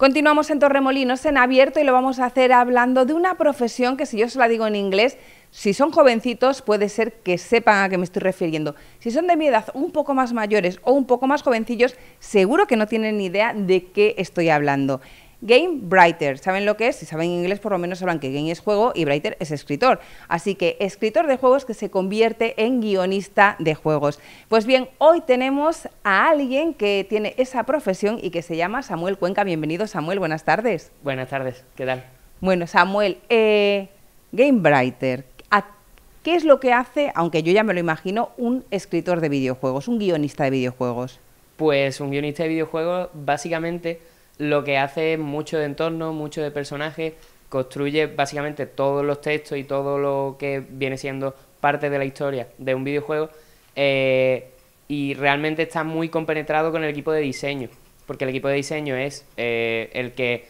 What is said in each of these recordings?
Continuamos en Torremolinos en abierto y lo vamos a hacer hablando de una profesión que si yo se la digo en inglés, si son jovencitos puede ser que sepan a qué me estoy refiriendo. Si son de mi edad un poco más mayores o un poco más jovencillos, seguro que no tienen ni idea de qué estoy hablando. Game Writer, ¿Saben lo que es? Si saben inglés, por lo menos sabrán que game es juego y Writer es escritor. Así que escritor de juegos que se convierte en guionista de juegos. Pues bien, hoy tenemos a alguien que tiene esa profesión y que se llama Samuel Cuenca. Bienvenido, Samuel. Buenas tardes. Buenas tardes. ¿Qué tal? Bueno, Samuel, eh, Game Writer, ¿Qué es lo que hace, aunque yo ya me lo imagino, un escritor de videojuegos, un guionista de videojuegos? Pues un guionista de videojuegos básicamente lo que hace es mucho de entorno, mucho de personaje, construye básicamente todos los textos y todo lo que viene siendo parte de la historia de un videojuego eh, y realmente está muy compenetrado con el equipo de diseño, porque el equipo de diseño es eh, el que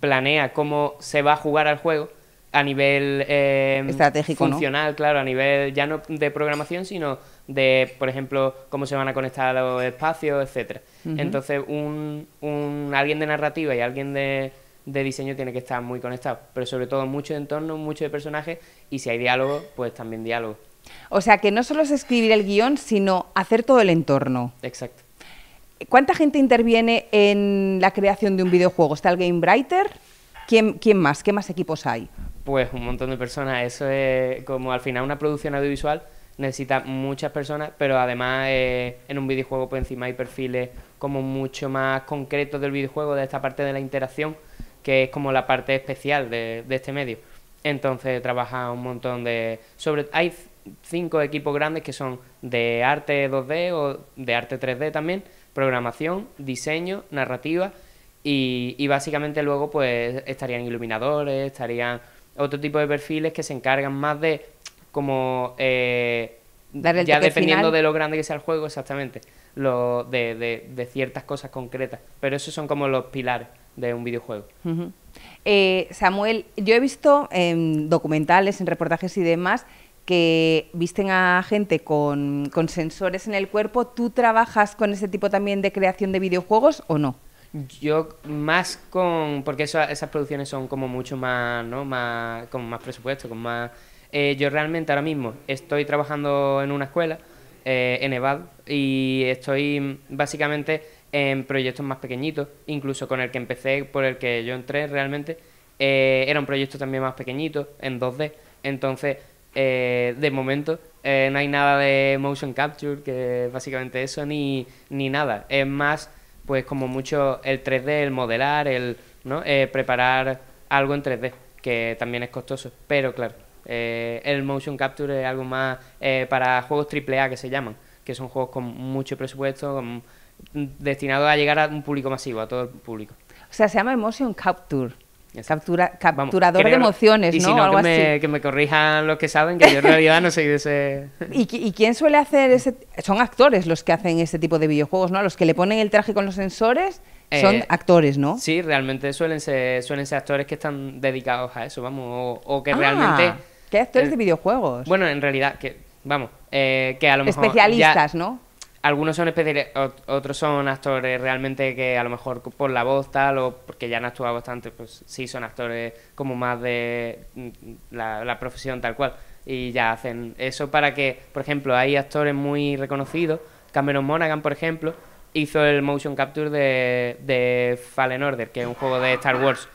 planea cómo se va a jugar al juego a nivel eh, estratégico funcional, claro, a nivel ya no de programación, sino de, por ejemplo, cómo se van a conectar los espacios, etcétera. Entonces, un, alguien de narrativa y alguien de, diseño tiene que estar muy conectado, pero sobre todo mucho de entorno, mucho de personajes y si hay diálogo, pues también diálogo. O sea, que no solo es escribir el guión, sino hacer todo el entorno. Exacto. ¿Cuánta gente interviene en la creación de un videojuego? ¿Está el Game Writer? ¿Quién, ¿Quién más? ¿Qué más equipos hay? Pues un montón de personas. Eso es como al final una producción audiovisual necesita muchas personas, pero además eh, en un videojuego por pues, encima hay perfiles como mucho más concretos del videojuego, de esta parte de la interacción, que es como la parte especial de, este medio. Entonces trabaja un montón de... Sobre, hay cinco equipos grandes que son de arte 2D o de arte 3D también, programación, diseño, narrativa y, y básicamente luego pues estarían iluminadores, estarían otro tipo de perfiles que se encargan más de como... Eh, ya dependiendo de lo grande que sea el juego, exactamente, lo de, ciertas cosas concretas. Pero esos son como los pilares de un videojuego. Eh, Samuel, yo he visto en documentales, en reportajes y demás, que visten a gente con, sensores en el cuerpo. ¿Tú trabajas con ese tipo también de creación de videojuegos o no? Yo más con... porque esas producciones son como mucho más, ¿no? Más, con más presupuesto, con más eh, yo realmente ahora mismo estoy trabajando en una escuela, eh, en EVAD, y estoy básicamente en proyectos más pequeñitos, incluso con el que empecé, por el que yo entré realmente, eh, era un proyecto también más pequeñito, en 2D. Entonces, eh, de momento, no hay nada de motion capture, que es básicamente eso, ni, nada. Es más, pues como mucho el 3D, el modelar, el ¿no? preparar algo en 3D, que también es costoso, pero claro. Eh, el motion capture es algo más eh, para juegos triple A que se llaman, que son juegos con mucho presupuesto, destinados a llegar a un público masivo, a todo el público. O sea, se llama motion capture. Captura, capturador de emociones, no que, me, corrijan los que saben, que yo en realidad no soy de ese... ¿Y, quién suele hacer ese...? Son actores los que hacen este tipo de videojuegos, ¿no? Los que le ponen el traje con los sensores son eh, actores, ¿no? Sí, realmente suelen ser, suelen ser actores que están dedicados a eso, vamos, o, que ah. realmente ¿Qué actores eh, de videojuegos? Bueno, en realidad, que, vamos, eh, que a lo mejor. Especialistas, ¿no? Algunos son especialistas, otros son actores realmente que a lo mejor por la voz tal o porque ya han actuado bastante, pues sí son actores como más de mm, mm, la, profesión tal cual. Y ya hacen eso para que, por ejemplo, hay actores muy reconocidos, Cameron Monaghan, por ejemplo, hizo el motion capture de, de Fallen Order, que es un juego de Star Wars.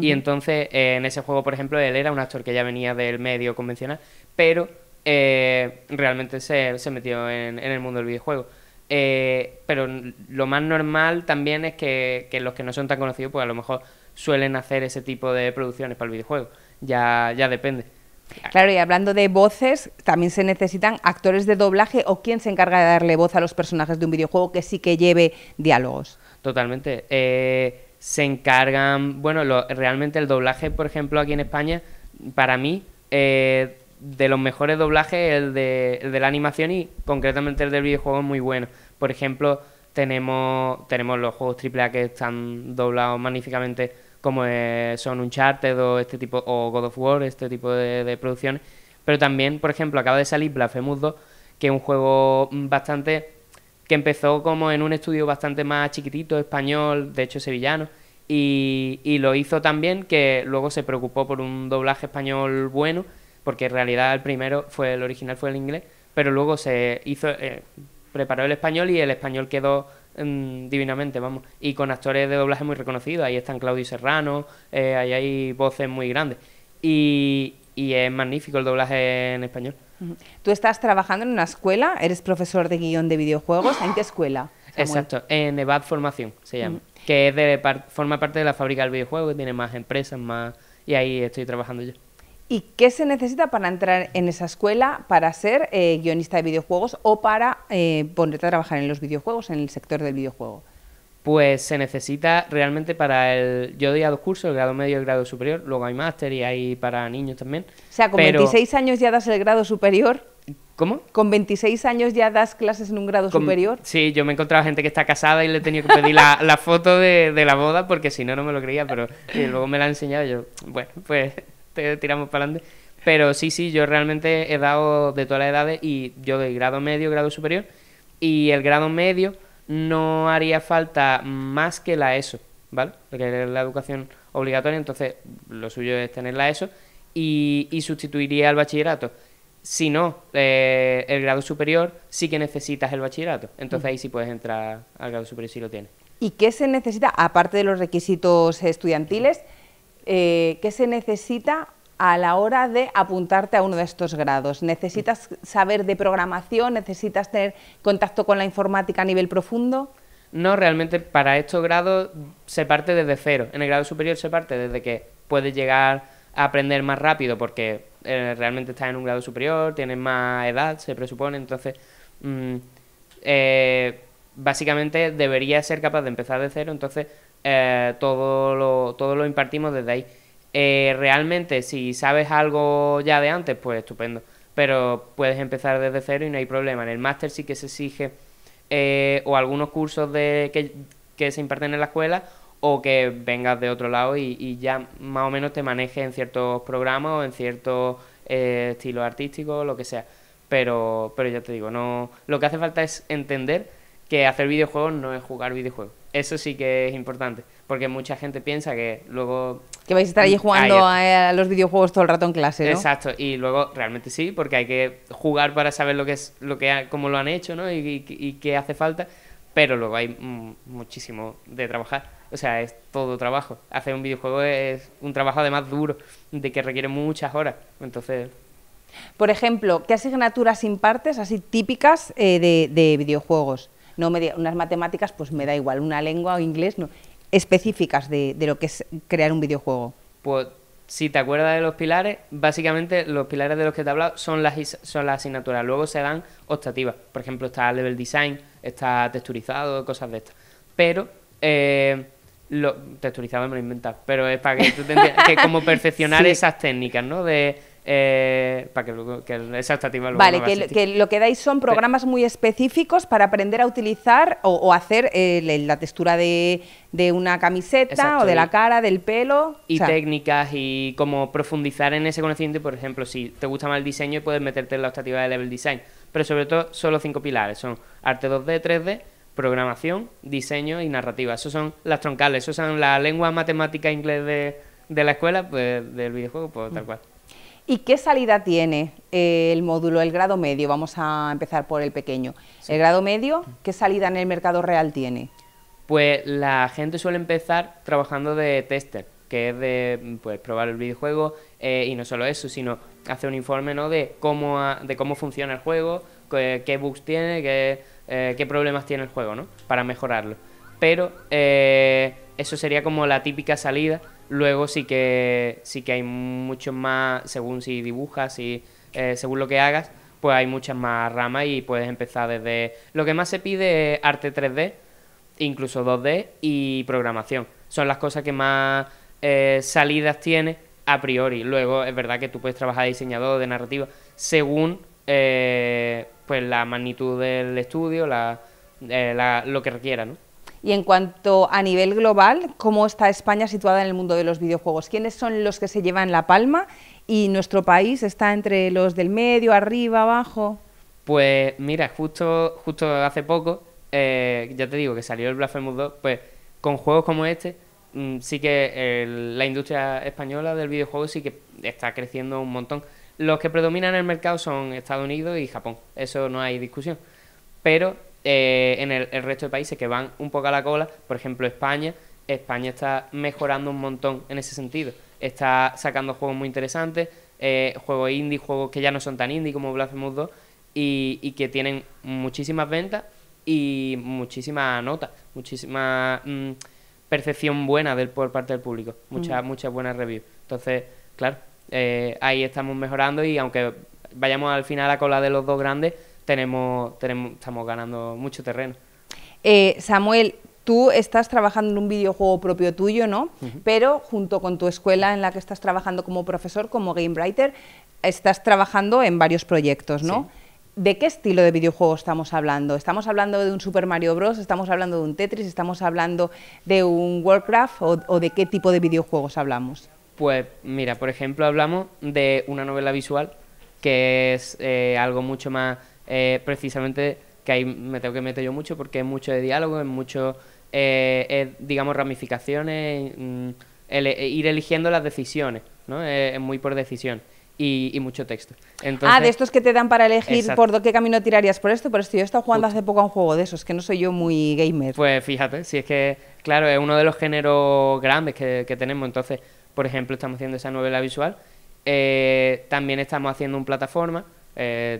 Y entonces, eh, en ese juego, por ejemplo, él era un actor que ya venía del medio convencional, pero eh, realmente se, metió en, el mundo del videojuego. Eh, pero lo más normal también es que, los que no son tan conocidos, pues a lo mejor suelen hacer ese tipo de producciones para el videojuego. Ya, ya depende. Claro, y hablando de voces, también se necesitan actores de doblaje o quién se encarga de darle voz a los personajes de un videojuego que sí que lleve diálogos. Totalmente se encargan, bueno, realmente el doblaje, por ejemplo, aquí en España, para mí, eh, de los mejores doblajes, el de, la animación y concretamente el del videojuego es muy bueno. Por ejemplo, tenemos, tenemos los juegos AAA que están doblados magníficamente, como son Uncharted o, este tipo, o God of War, este tipo de, producciones. Pero también, por ejemplo, acaba de salir Blasphemous 2, que es un juego mm, bastante que empezó como en un estudio bastante más chiquitito, español, de hecho sevillano, y, lo hizo también que luego se preocupó por un doblaje español bueno, porque en realidad el primero fue el original fue el inglés, pero luego se hizo eh, preparó el español y el español quedó mm, divinamente, vamos, y con actores de doblaje muy reconocidos, ahí están Claudio Serrano, eh, ahí hay voces muy grandes y, y es magnífico el doblaje en español. Tú estás trabajando en una escuela, eres profesor de guión de videojuegos. ¿En qué escuela? Exacto, en Evad Formación se llama, que forma parte de la fábrica del videojuego, que tiene más empresas, más... Y ahí estoy trabajando yo. ¿Y qué se necesita para entrar en esa escuela, para ser eh, guionista de videojuegos o para eh, ponerte a trabajar en los videojuegos, en el sector del videojuego? pues se necesita realmente para el... Yo doy a dos cursos, el grado medio y el grado superior, luego hay máster y hay para niños también. O sea, con 26 años ya das el grado superior. ¿Cómo? ¿Con 26 años ya das clases en un grado superior? Sí, yo me he encontrado gente que está casada y le he tenido que pedir la, foto de, la boda porque si no, no me lo creía, pero luego me la han enseñado y yo, bueno, pues te tiramos para adelante. Pero sí, sí, yo realmente he dado de todas las edades y yo doy grado medio, grado superior y el grado medio no haría falta más que la ESO, ¿vale? Porque es la educación obligatoria, entonces lo suyo es tener la ESO y, sustituiría al bachillerato. Si no, eh, el grado superior sí que necesitas el bachillerato, entonces mm. ahí sí puedes entrar al grado superior si lo tienes. ¿Y qué se necesita, aparte de los requisitos estudiantiles, eh, qué se necesita a la hora de apuntarte a uno de estos grados? ¿Necesitas saber de programación? ¿Necesitas tener contacto con la informática a nivel profundo? No, realmente para estos grados se parte desde cero. En el grado superior se parte desde que puedes llegar a aprender más rápido porque eh, realmente estás en un grado superior, tienes más edad, se presupone. Entonces, mm, eh, básicamente deberías ser capaz de empezar de cero. Entonces, eh, todo, lo, todo lo impartimos desde ahí eh, realmente si sabes algo ya de antes, pues estupendo. Pero puedes empezar desde cero y no hay problema. En el máster sí que se exige eh, o algunos cursos de, que, se imparten en la escuela o que vengas de otro lado y, ya más o menos te manejes en ciertos programas o en ciertos eh, estilos artísticos, lo que sea. Pero, pero ya te digo, no lo que hace falta es entender que hacer videojuegos no es jugar videojuegos. Eso sí que es importante porque mucha gente piensa que luego... Que vais a estar allí jugando a, los videojuegos todo el rato en clase, ¿no? Exacto, y luego realmente sí, porque hay que jugar para saber lo que es, lo que, cómo lo han hecho, ¿no? Y, y, qué hace falta, pero luego hay muchísimo de trabajar. O sea, es todo trabajo. Hacer un videojuego es un trabajo además duro, de que requiere muchas horas. Entonces... Por ejemplo, ¿qué asignaturas impartes así típicas eh, de, videojuegos? No me, unas matemáticas, pues me da igual, una lengua o inglés, no específicas de, lo que es crear un videojuego. Pues si te acuerdas de los pilares, básicamente los pilares de los que te he hablado son las, son las asignaturas. Luego se dan optativas. Por ejemplo, está level design, está texturizado, cosas de estas. Pero, eh, lo, texturizado me lo he inventado, pero es para que tú te que como perfeccionar esas técnicas, ¿no? De eh, para que, lo, que esa lo Vale, que, lo que dais son programas muy específicos para aprender a utilizar o, hacer eh, la textura de, una camiseta o de la cara, del pelo. Y técnicas y como profundizar en ese conocimiento. Por ejemplo, si te gusta más el diseño, puedes meterte en la optativa de level design. Pero sobre todo, solo cinco pilares: son arte 2D, 3D, programación, diseño y narrativa. Esos son las troncales, esos son la lengua matemática inglés de, la escuela, pues del videojuego, pues tal mm. cual. ¿Y qué salida tiene eh, el módulo, el grado medio? Vamos a empezar por el pequeño. El grado medio, ¿qué salida en el mercado real tiene? Pues la gente suele empezar trabajando de tester, que es de pues, probar el videojuego eh, y no solo eso, sino hacer un informe de, cómo de cómo funciona el juego, qué, bugs tiene, eh, qué, problemas tiene el juego, ¿no? para mejorarlo. Pero eso sería como la típica salida Luego sí que, sí que hay muchos más, según si dibujas, y eh, según lo que hagas, pues hay muchas más ramas y puedes empezar desde... Lo que más se pide es arte 3D, incluso 2D y programación. Son las cosas que más eh, salidas tiene a priori. Luego es verdad que tú puedes trabajar de diseñador, de narrativa, según eh, pues la magnitud del estudio, la, lo que requiera, ¿no? Y en cuanto a nivel global, ¿cómo está España situada en el mundo de los videojuegos? ¿Quiénes son los que se llevan la palma? ¿Y nuestro país está entre los del medio, arriba, abajo? Pues mira, justo, justo hace poco, eh, ya te digo que salió el Blasphemous 2, pues con juegos como este, mm, sí que la industria española del videojuego sí que está creciendo un montón. Los que predominan en el mercado son Estados Unidos y Japón, eso no hay discusión. Pero eh, en el, resto de países que van un poco a la cola, por ejemplo España, España está mejorando un montón en ese sentido. Está sacando juegos muy interesantes, eh, juegos indie, juegos que ya no son tan indie como Blasphemous 2 y, que tienen muchísimas ventas y muchísimas notas... muchísima mm, percepción buena del, por parte del público, muchas mm. muchas buenas reviews. Entonces, claro, eh, ahí estamos mejorando y aunque vayamos al final a cola de los dos grandes, tenemos, estamos ganando mucho terreno. Eh, Samuel, tú estás trabajando en un videojuego propio tuyo, ¿no? Pero junto con tu escuela en la que estás trabajando como profesor, como game writer, estás trabajando en varios proyectos, ¿no? ¿De qué estilo de videojuego estamos hablando? ¿Estamos hablando de un Super Mario Bros? ¿Estamos hablando de un Tetris? ¿Estamos hablando de un Warcraft? ¿O, de qué tipo de videojuegos hablamos? Pues mira, por ejemplo, hablamos de una novela visual, que es eh, algo mucho más precisamente que ahí me tengo que meter yo mucho porque es mucho de diálogo, es mucho, eh, digamos, ramificaciones, mm, e ir eligiendo las decisiones, ¿no? Es, muy por decisión. Y, mucho texto. ah, de estos que te dan para elegir por qué camino tirarías por esto, por esto. Yo he estado jugando hace poco a un juego de esos, que no soy yo muy gamer. Pues fíjate, si es que, claro, es uno de los géneros grandes que, tenemos. Entonces, por ejemplo, estamos haciendo esa novela visual. Eh, también estamos haciendo un plataforma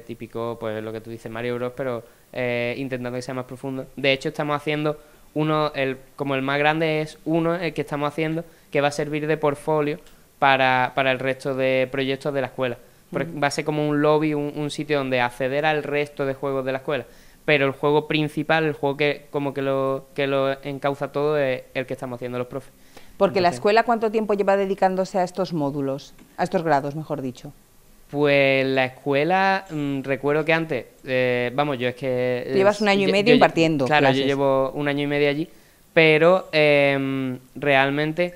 típico, pues lo que tú dices, Mario Bros, pero eh, intentando que sea más profundo. De hecho, estamos haciendo uno, el, como el más grande es uno, el que estamos haciendo, que va a servir de portfolio para, para el resto de proyectos de la escuela. Va a ser como un lobby, un, sitio donde acceder al resto de juegos de la escuela. Pero el juego principal, el juego que como que lo, que lo encauza todo, es el que estamos haciendo los profes. Porque la escuela, ¿cuánto tiempo lleva dedicándose a estos módulos? A estos grados, mejor dicho. Pues la escuela, mm, recuerdo que antes, eh, vamos, yo es que... Eh, Llevas un año y medio impartiendo. Claro, yo llevo un año y medio allí, pero em, realmente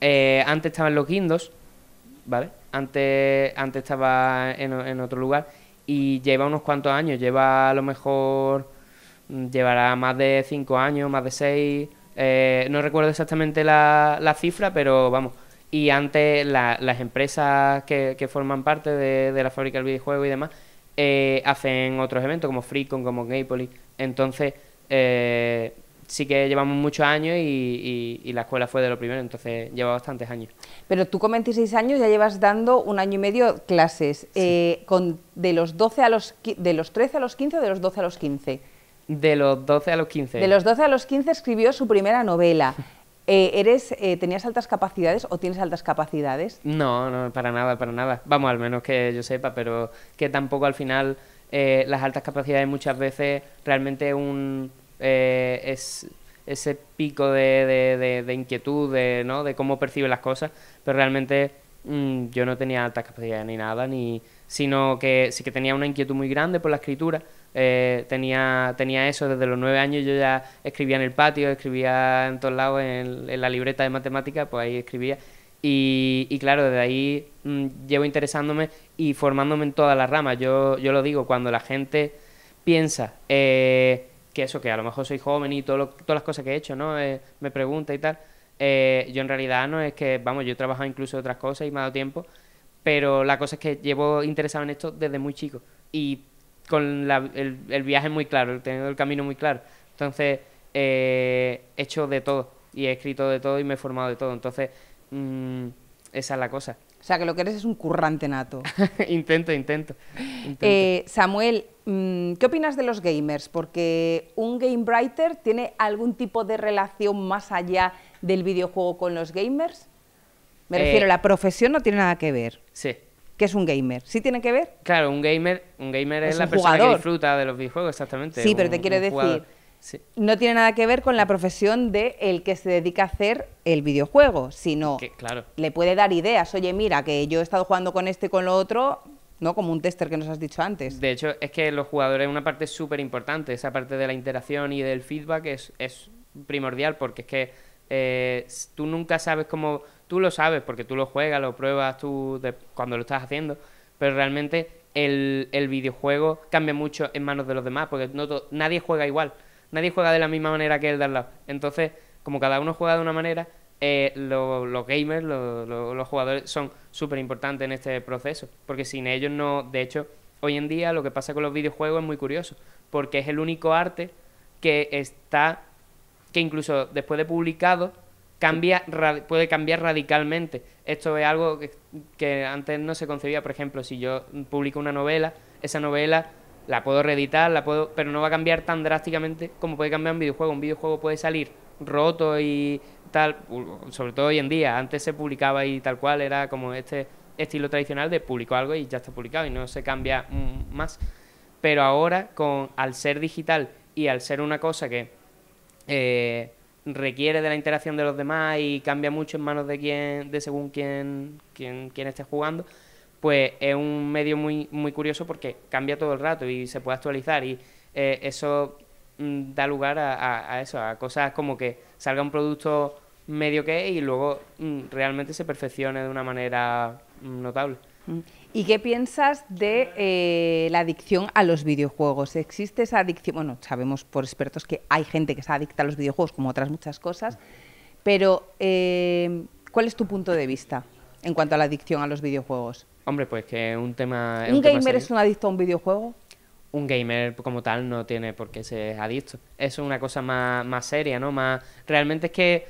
eh, antes estaba en los guindos, ¿vale? Antes, antes estaba en, otro lugar y lleva unos cuantos años, lleva a lo mejor, mm, llevará más de cinco años, más de seis, no recuerdo exactamente la, la cifra, pero vamos, y antes las empresas que, que, forman parte de, de la fábrica del videojuego y demás eh, hacen otros eventos como FreeCon, como Gaypolis. Entonces, eh, sí que llevamos muchos años y, y, la escuela fue de lo primero, entonces lleva bastantes años. Pero tú con 26 años ya llevas dando un año y medio clases, eh, con, de, los 12 a los, de los 13 a los 15 o de los 12 a los 15. De los 12 a los 15. De los 12 a los 15 escribió su primera novela. Eh, eh, tenías altas capacidades o tienes altas capacidades? No, no, para nada, para nada. Vamos, al menos que yo sepa, pero que tampoco al final eh, las altas capacidades muchas veces realmente un, es ese pico de, de, inquietud, de, ¿no? de cómo percibe las cosas, pero realmente mm, yo no tenía altas capacidades ni nada, ni, sino que sí que tenía una inquietud muy grande por la escritura, eh, tenía, tenía eso desde los nueve años, yo ya escribía en el patio, escribía en todos lados, en, la libreta de matemáticas, pues ahí escribía. Y, claro, desde ahí mm, llevo interesándome y formándome en todas las ramas. Yo, yo lo digo, cuando la gente piensa eh, que eso, que a lo mejor soy joven y todo todas las cosas que he hecho, ¿no? Eh, me pregunta y tal. yo en realidad no es que, vamos, yo he trabajado incluso otras cosas y me ha dado tiempo, pero la cosa es que llevo interesado en esto desde muy chico. Y con el, viaje muy claro, teniendo el camino muy claro. Entonces, eh, he hecho de todo y he escrito de todo y me he formado de todo. Entonces, mm, esa es la cosa. O sea, que lo que eres es un currante nato. intento, intento. Eh, Samuel, mm, ¿qué opinas de los gamers? Porque un game writer tiene algún tipo de relación más allá del videojuego con los gamers. Me eh, refiero, la profesión no tiene nada que ver. Sí, que es un gamer. ¿Sí tiene que ver? Claro, un gamer, un gamer es, la persona que disfruta de los videojuegos, exactamente. Sí, pero te quiero decir, no tiene nada que ver con la profesión de el que se dedica a hacer el videojuego, sino que, claro. le puede dar ideas. Oye, mira, que yo he estado jugando con este y con lo otro, ¿no? Como un tester que nos has dicho antes. De hecho, es que los jugadores una parte súper importante. Esa parte de la interacción y del feedback es, primordial porque es que eh, tú nunca sabes cómo tú lo sabes porque tú lo juegas, lo pruebas tú cuando lo estás haciendo, pero realmente el, videojuego cambia mucho en manos de los demás porque no nadie juega igual, nadie juega de la misma manera que el de al lado. Entonces, como cada uno juega de una manera, eh, los gamers, los jugadores son súper importantes en este proceso, porque sin ellos no, de hecho, hoy en día lo que pasa con los videojuegos es muy curioso, porque es el único arte que está, que incluso después de publicado, cambia, puede cambiar radicalmente. Esto es algo que, antes no se concebía. Por ejemplo, si yo publico una novela, esa novela la puedo reeditar, la puedo, pero no va a cambiar tan drásticamente como puede cambiar un videojuego. Un videojuego puede salir roto y tal, sobre todo hoy en día. Antes se publicaba y tal cual era como este estilo tradicional de publico algo y ya está publicado y no se cambia mm, más. Pero ahora, con, al ser digital y al ser una cosa que eh, requiere de la interacción de los demás y cambia mucho en manos de quién, de según quién, esté jugando, pues es un medio muy, muy curioso porque cambia todo el rato y se puede actualizar y eh, eso mm, da lugar a, a, eso, a cosas como que salga un producto medio que es y luego mm, realmente se perfeccione de una manera mm, notable. ¿Y qué piensas de eh, la adicción a los videojuegos? ¿Existe esa adicción? Bueno, sabemos por expertos que hay gente que se adicta a los videojuegos, como otras muchas cosas, pero eh, ¿cuál es tu punto de vista en cuanto a la adicción a los videojuegos? Hombre, pues que un tema... ¿Un, gamer es un adicto a un videojuego? Un gamer como tal no tiene por qué ser adicto. es una cosa más, seria, ¿no? Más... Realmente es que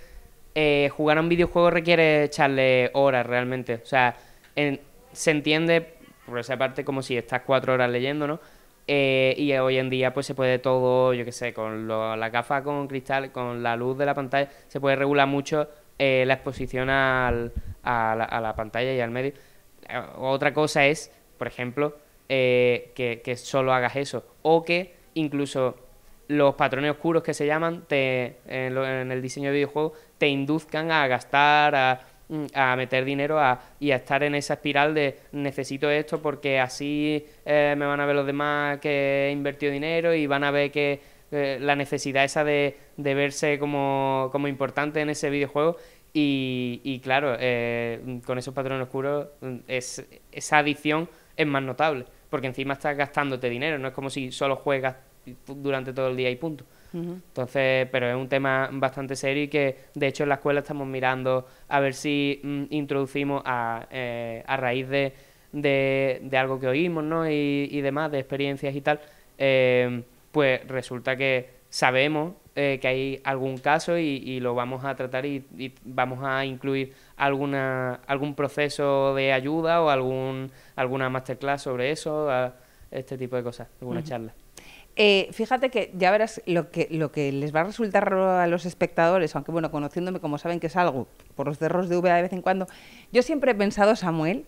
eh, jugar a un videojuego requiere echarle horas, realmente. O sea, en se entiende, por esa parte, como si estás cuatro horas leyendo, ¿no? Eh, y hoy en día pues se puede todo, yo qué sé, con la gafa, con cristal, con la luz de la pantalla, se puede regular mucho eh, la exposición al, a, la, pantalla y al medio. Eh, otra cosa es, por ejemplo, que, solo hagas eso. O que incluso los patrones oscuros que se llaman te, en, en el diseño de videojuegos te induzcan a gastar, a a meter dinero a, y a estar en esa espiral de necesito esto porque así eh, me van a ver los demás que he invertido dinero y van a ver que eh, la necesidad esa de, de verse como, como, importante en ese videojuego y, y claro, eh, con esos patrones oscuros mm, es, esa adicción es más notable porque encima estás gastándote dinero, no es como si solo juegas durante todo el día y punto. Entonces, pero es un tema bastante serio y que de hecho en la escuela estamos mirando a ver si mm, introducimos a, eh, a raíz de, de, algo que oímos ¿no? y, demás, de experiencias y tal, em, pues resulta que sabemos eh, que hay algún caso y, lo vamos a tratar y, vamos a incluir alguna, algún proceso de ayuda o algún, alguna masterclass sobre eso, este tipo de cosas, alguna charla. Eh, fíjate que ya verás lo que, lo que les va a resultar a los espectadores, aunque bueno, conociéndome como saben que es algo, por los derros de V de vez en cuando, yo siempre he pensado, Samuel,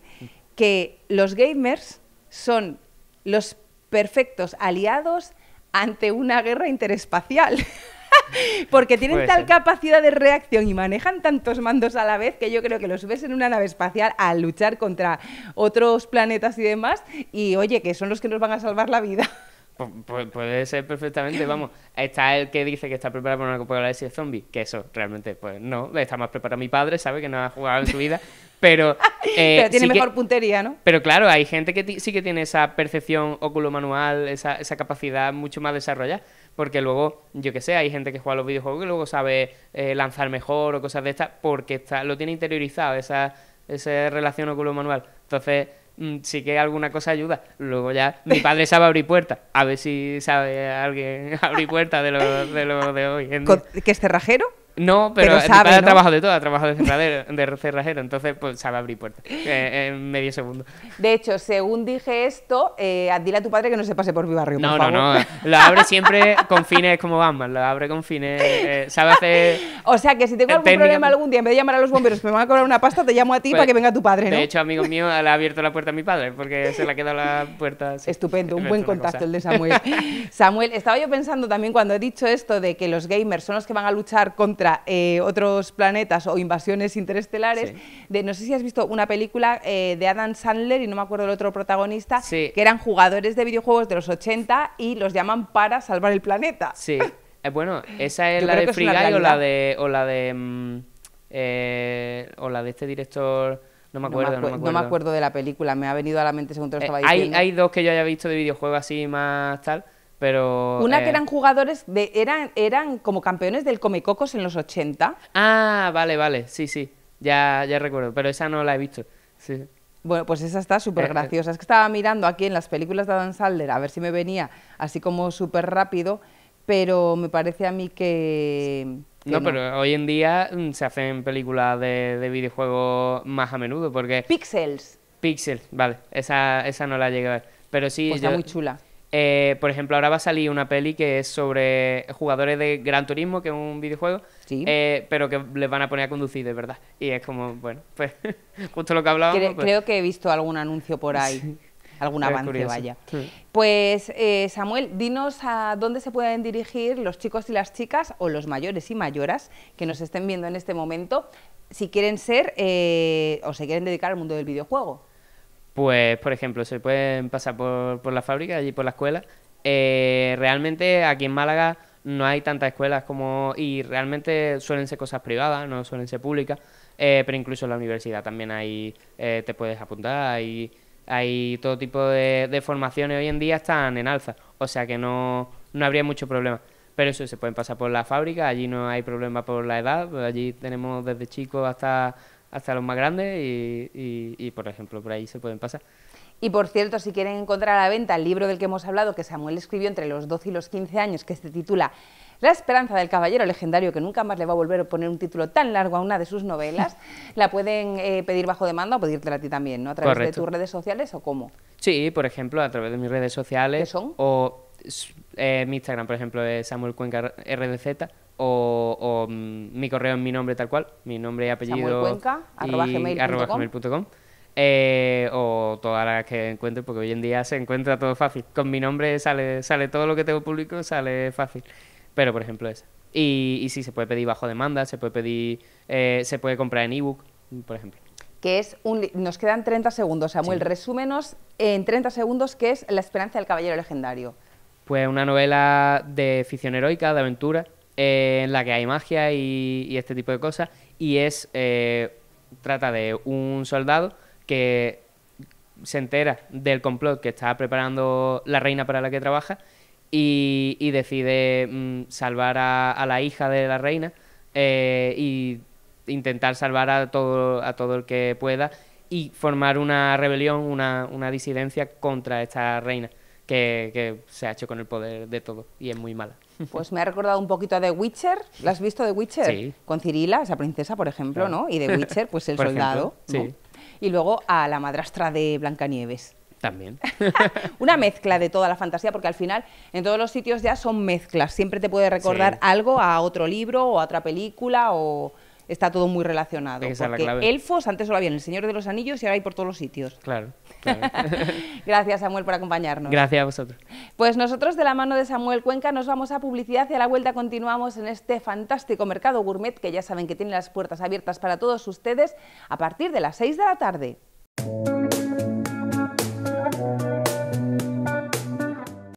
que los gamers son los perfectos aliados ante una guerra interespacial. Porque tienen tal capacidad de reacción y manejan tantos mandos a la vez que yo creo que los ves en una nave espacial a luchar contra otros planetas y demás. Y oye, que son los que nos van a salvar la vida. puede ser perfectamente, vamos. Está el que dice que está preparado para una de zombie, que eso realmente, pues no, está más preparado mi padre, sabe que no ha jugado en su vida, pero... pero eh, tiene mejor puntería, ¿no? Pero claro, hay gente que sí que tiene esa percepción óculo-manual, esa, capacidad mucho más desarrollada, porque luego, yo que sé, hay gente que juega los videojuegos y luego sabe eh, lanzar mejor o cosas de estas, porque está, lo tiene interiorizado, esa, esa relación óculo-manual. Entonces Mm, sí que alguna cosa ayuda. Luego ya, mi padre sabe abrir puerta. A ver si sabe alguien abrir puerta de lo de, hoy. En ¿Que es cerrajero? No, pero, pero mi ha trabajado de todo, ha trabajado de cerrajero, de cerrajero entonces pues sabe abrir puertas eh, en medio segundo. De hecho, según dije esto, eh, dile a tu padre que no se pase por mi barrio, No, no, no, lo abre siempre con fines como Batman, lo abre con fines, eh, sabe hacer... O sea, que si tengo algún problema algún día, en vez de llamar a los bomberos, me van a cobrar una pasta, te llamo a ti para pues, que venga tu padre, De hecho, amigo mío, le ha abierto la puerta a mi padre, porque se le ha quedado la puerta... Estupendo, un buen contacto el de Samuel. Samuel, estaba yo pensando también cuando he dicho esto de que los gamers son los que van a luchar contra eh, otros planetas o invasiones interestelares. De, no sé si has visto una película eh, de Adam Sandler y no me acuerdo el otro protagonista, que eran jugadores de videojuegos de los 80 y los llaman para salvar el planeta. Sí, eh, bueno, esa es la de Free Guy o la de... O la de, mm, o la de este director... No me, acuerdo, no, me acuerdo, no me acuerdo. de la película, me ha venido a la mente según te lo estaba diciendo. Hay, hay dos que yo haya visto de videojuegos así más tal, pero, Una que eh, eran jugadores, de, eran, eran como campeones del Comecocos en los 80. Ah, vale, vale, sí, sí, ya, ya recuerdo, pero esa no la he visto. Sí. Bueno, pues esa está súper eh, eh. graciosa. Es que estaba mirando aquí en las películas de Adam Sandler a ver si me venía así como súper rápido, pero me parece a mí que... no, pero hoy en día mm, se hacen películas de, de videojuegos más a menudo porque... Pixels. Pixels, vale, esa, no la llegué a ver. Pero sí, pues está muy chula. Eh, por ejemplo, ahora va a salir una peli que es sobre jugadores de Gran Turismo, que es un videojuego, eh, pero que les van a poner a conducir, de verdad. Y es como, bueno, pues justo lo que hablábamos. Pues. Creo, que he visto algún anuncio por ahí. Algún avance, vaya. Pues eh, Samuel, dinos a dónde se pueden dirigir los chicos y las chicas o los mayores y mayoras que nos estén viendo en este momento si quieren ser o se quieren dedicar al mundo del videojuego pues por ejemplo, se pueden pasar por, por la fábrica, allí por la escuela. Eh, realmente aquí en Málaga no hay tantas escuelas como... y realmente suelen ser cosas privadas, no suelen ser públicas, eh, pero incluso en la universidad también hay, eh, te puedes apuntar, hay, hay todo tipo de, formaciones hoy en día están en alza, o sea que no, no habría mucho problema. Pero eso, se pueden pasar por la fábrica, allí no hay problema por la edad, allí tenemos desde chicos hasta hasta los más grandes y, por ejemplo, por ahí se pueden pasar. Y por cierto, si quieren encontrar a la venta el libro del que hemos hablado, que Samuel escribió entre los 12 y los 15 años, que se titula La esperanza del caballero legendario, que nunca más le va a volver a poner un título tan largo a una de sus novelas, la pueden eh, pedir bajo demanda o pedirte a ti también, ¿no? A través de tus redes sociales o cómo. Sí, por ejemplo, a través de mis redes sociales. ¿Qué son? O eh, mi Instagram, por ejemplo, es Samuel Cuenca RDZ o, mm, mi correo en mi nombre tal cual, mi nombre y apellido. arroba eh, o todas las que encuentre, porque hoy en día se encuentra todo fácil. Con mi nombre sale, sale todo lo que tengo público, sale fácil. Pero, por ejemplo, es. Y, y sí, se puede pedir bajo demanda, se puede pedir, eh, se puede comprar en ebook, por ejemplo. Que es un nos quedan 30 segundos, Samuel. Resúmenos en 30 segundos qué es La esperanza del caballero legendario. Pues una novela de ficción heroica, de aventura, eh, en la que hay magia y, este tipo de cosas. Y es. Eh, trata de un soldado que se entera del complot que está preparando la reina para la que trabaja y, decide mm, salvar a, la hija de la reina e y intentar salvar a todo, a todo el que pueda y formar una rebelión, una, una disidencia contra esta reina que, se ha hecho con el poder de todo y es muy mala. Pues me ha recordado un poquito a The Witcher. ¿La has visto The Witcher? Sí. Con Cirila, esa princesa, por ejemplo, ¿no? Y The Witcher, pues el soldado. sí. Y luego a la madrastra de Blancanieves. También. una mezcla de toda la fantasía, porque al final en todos los sitios ya son mezclas. Siempre te puede recordar algo a otro libro o a otra película o está todo muy relacionado. porque elfos antes solo había en El Señor de los Anillos y ahora hay por todos los sitios. Claro. claro. Gracias, Samuel, por acompañarnos. Gracias a vosotros. Pues nosotros, de la mano de Samuel Cuenca, nos vamos a publicidad y a la vuelta continuamos en este fantástico mercado gourmet que ya saben que tiene las puertas abiertas para todos ustedes a partir de las 6 de la tarde.